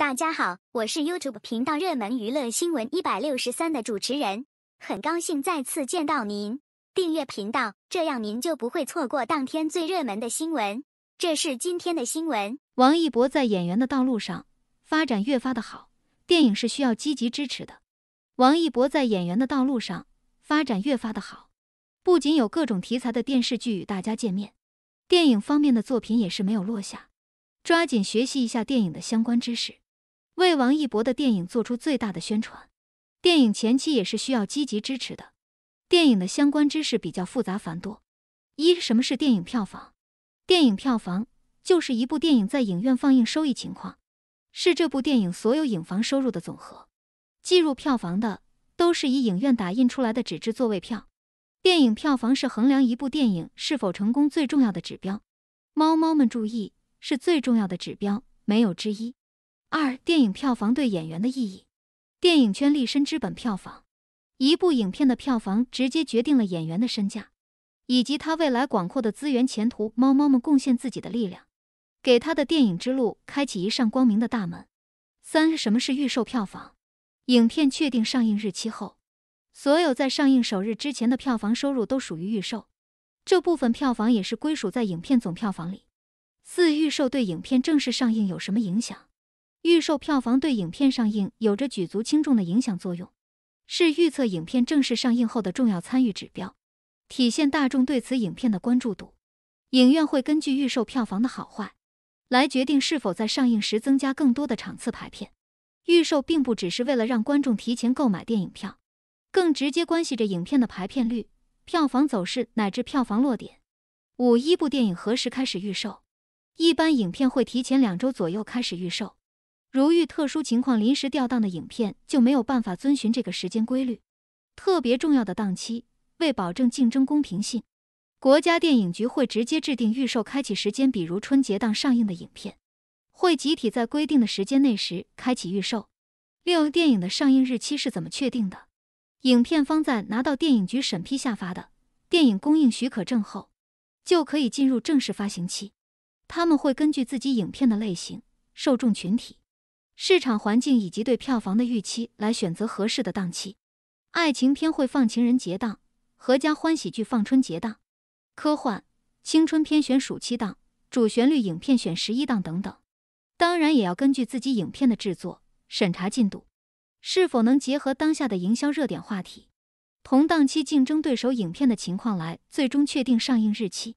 大家好，我是 YouTube 频道热门娱乐新闻一百六十三的主持人，很高兴再次见到您。订阅频道，这样您就不会错过当天最热门的新闻。这是今天的新闻：王一博在演员的道路上发展越发的好，电影是需要积极支持的。王一博在演员的道路上发展越发的好，不仅有各种题材的电视剧与大家见面，电影方面的作品也是没有落下。抓紧学习一下电影的相关知识。为王一博的电影做出最大的宣传，电影前期也是需要积极支持的。电影的相关知识比较复杂繁多。一，什么是电影票房？电影票房就是一部电影在影院放映收益情况，是这部电影所有影房收入的总和。计入票房的都是以影院打印出来的纸质座位票。电影票房是衡量一部电影是否成功最重要的指标。猫猫们注意，是最重要的指标，没有之一。二、电影票房对演员的意义，电影圈立身之本，票房。一部影片的票房直接决定了演员的身价，以及他未来广阔的资源前途。猫猫们贡献自己的力量，给他的电影之路开启一扇光明的大门。三、什么是预售票房？影片确定上映日期后，所有在上映首日之前的票房收入都属于预售，这部分票房也是归属在影片总票房里。四、预售对影片正式上映有什么影响？预售票房对影片上映有着举足轻重的影响作用，是预测影片正式上映后的重要参与指标，体现大众对此影片的关注度。影院会根据预售票房的好坏，来决定是否在上映时增加更多的场次排片。预售并不只是为了让观众提前购买电影票，更直接关系着影片的排片率、票房走势乃至票房落点。五一部电影何时开始预售？一般影片会提前两周左右开始预售。如遇特殊情况临时调档的影片就没有办法遵循这个时间规律。特别重要的档期，为保证竞争公平性，国家电影局会直接制定预售开启时间，比如春节档上映的影片，会集体在规定的时间内时开启预售。六、电影的上映日期是怎么确定的？影片方在拿到电影局审批下发的电影供应许可证后，就可以进入正式发行期。他们会根据自己影片的类型、受众群体。市场环境以及对票房的预期来选择合适的档期，爱情片会放情人节档，合家欢喜剧放春节档，科幻、青春片选暑期档，主旋律影片选十一档等等。当然也要根据自己影片的制作、审查进度，是否能结合当下的营销热点话题，同档期竞争对手影片的情况来最终确定上映日期。